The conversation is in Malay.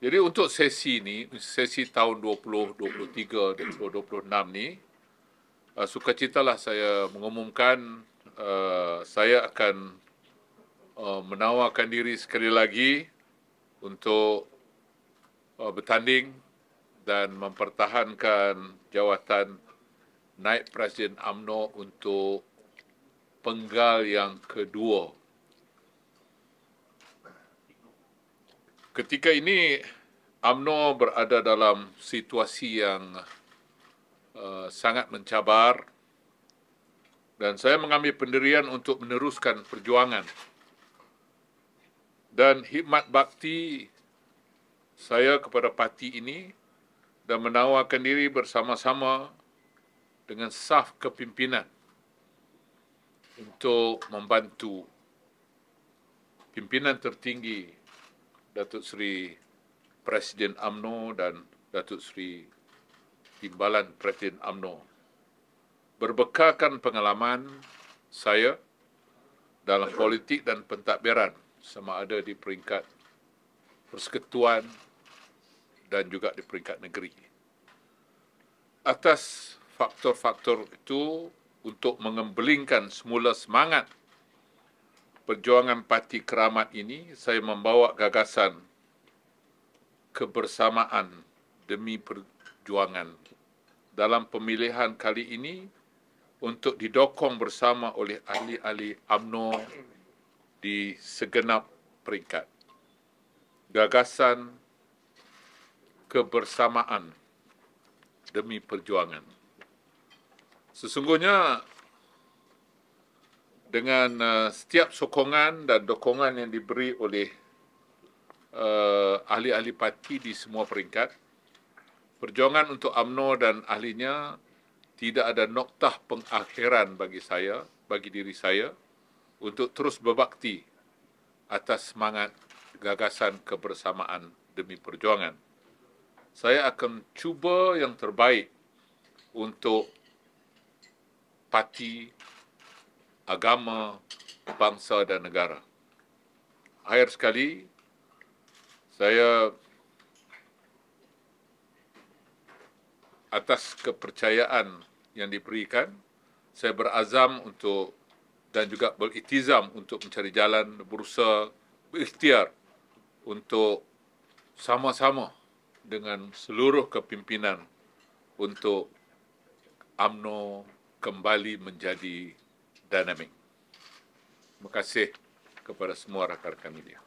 Jadi untuk sesi ini, sesi tahun 2023 dan 2026 ni, uh, lah saya mengumumkan uh, saya akan uh, menawarkan diri sekali lagi untuk uh, bertanding dan mempertahankan jawatan naik Presiden AMNO untuk penggal yang kedua. ketika ini UMNO berada dalam situasi yang uh, sangat mencabar dan saya mengambil pendirian untuk meneruskan perjuangan dan hikmat bakti saya kepada parti ini dan menawarkan diri bersama-sama dengan saf kepimpinan untuk membantu pimpinan tertinggi Datuk Seri Presiden AMNO dan Datuk Seri Timbalan Presiden AMNO. Berbekalkan pengalaman saya dalam politik dan pentadbiran sama ada di peringkat persekutuan dan juga di peringkat negeri. Atas faktor-faktor itu untuk mengembelingkan semula semangat perjuangan parti keramat ini, saya membawa gagasan kebersamaan demi perjuangan. Dalam pemilihan kali ini, untuk didokong bersama oleh ahli-ahli UMNO di segenap peringkat. Gagasan kebersamaan demi perjuangan. Sesungguhnya dengan uh, setiap sokongan dan dokongan yang diberi oleh uh, ahli-ahli parti di semua peringkat, perjuangan untuk AMNO dan ahlinya tidak ada noktah pengakhiran bagi saya, bagi diri saya, untuk terus berbakti atas semangat gagasan kebersamaan demi perjuangan. Saya akan cuba yang terbaik untuk parti agama, bangsa dan negara. Akhir sekali, saya atas kepercayaan yang diberikan, saya berazam untuk dan juga beriktizam untuk mencari jalan, berusaha, berikhtiar untuk sama-sama dengan seluruh kepimpinan untuk AMNO kembali menjadi dynamic. Terima kasih kepada semua rakan-rakan media.